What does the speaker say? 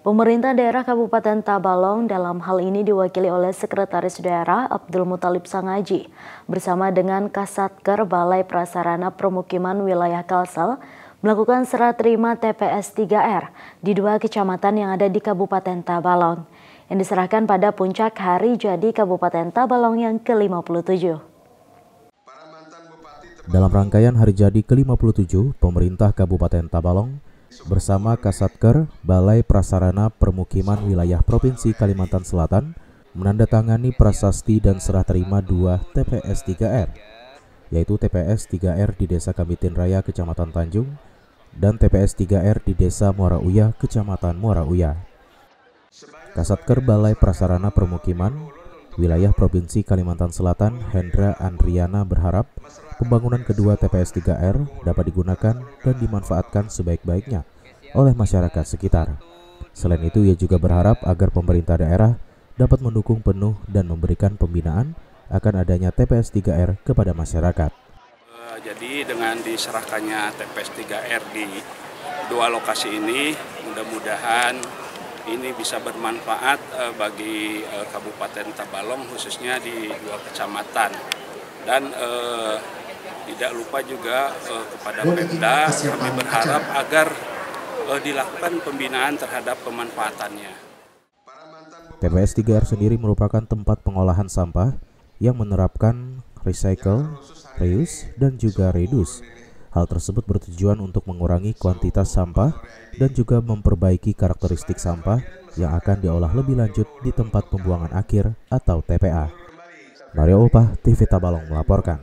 Pemerintah daerah Kabupaten Tabalong dalam hal ini diwakili oleh Sekretaris Daerah Abdul Mutalib Sangaji bersama dengan Kasatker Balai Prasarana Permukiman Wilayah Kalsel melakukan serah terima TPS 3R di dua kecamatan yang ada di Kabupaten Tabalong yang diserahkan pada puncak hari jadi Kabupaten Tabalong yang ke-57. Dalam rangkaian hari jadi ke-57, pemerintah Kabupaten Tabalong bersama Kasatker Balai Prasarana Permukiman Wilayah Provinsi Kalimantan Selatan menandatangani prasasti dan serah terima 2 TPS 3R, yaitu TPS 3R di Desa Kamitin Raya, Kecamatan Tanjung, dan TPS 3R di Desa Muara Uya, Kecamatan Muara Uya. Kasatker Balai Prasarana Permukiman Wilayah Provinsi Kalimantan Selatan Hendra Andriana berharap pembangunan kedua TPS 3R dapat digunakan dan dimanfaatkan sebaik-baiknya oleh masyarakat sekitar. Selain itu, ia juga berharap agar pemerintah daerah dapat mendukung penuh dan memberikan pembinaan akan adanya TPS 3R kepada masyarakat. Eh, jadi dengan diserahkannya TPS 3R di dua lokasi ini, mudah-mudahan ini bisa bermanfaat eh, bagi eh, Kabupaten Tabalong khususnya di dua kecamatan dan eh, tidak lupa juga uh, kepada Pemda, kami berharap agar uh, dilakukan pembinaan terhadap pemanfaatannya. TPS 3R sendiri merupakan tempat pengolahan sampah yang menerapkan recycle, reuse, dan juga reduce. Hal tersebut bertujuan untuk mengurangi kuantitas sampah dan juga memperbaiki karakteristik sampah yang akan diolah lebih lanjut di tempat pembuangan akhir atau TPA. Mario Upah, TV Tabalong melaporkan.